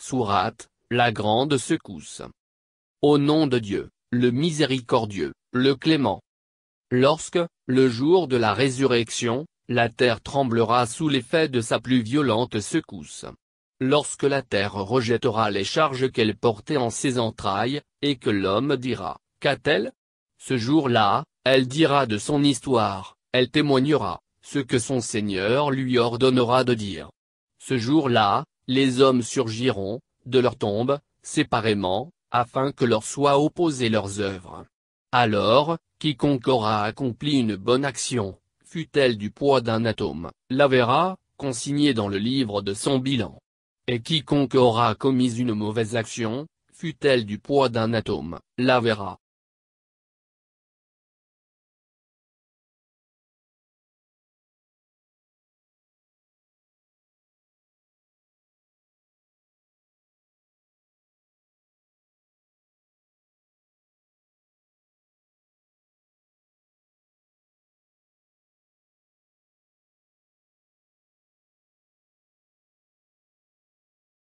Sourate, la grande secousse. Au nom de Dieu, le miséricordieux, le clément. Lorsque, le jour de la résurrection, la terre tremblera sous l'effet de sa plus violente secousse. Lorsque la terre rejettera les charges qu'elle portait en ses entrailles, et que l'homme dira, qu'a-t-elle Ce jour-là, elle dira de son histoire, elle témoignera, ce que son Seigneur lui ordonnera de dire. Ce jour-là, les hommes surgiront, de leur tombe, séparément, afin que leur soit opposées leurs œuvres. Alors, quiconque aura accompli une bonne action, fût-elle du poids d'un atome, la verra, consignée dans le livre de son bilan. Et quiconque aura commis une mauvaise action, fût-elle du poids d'un atome, la verra,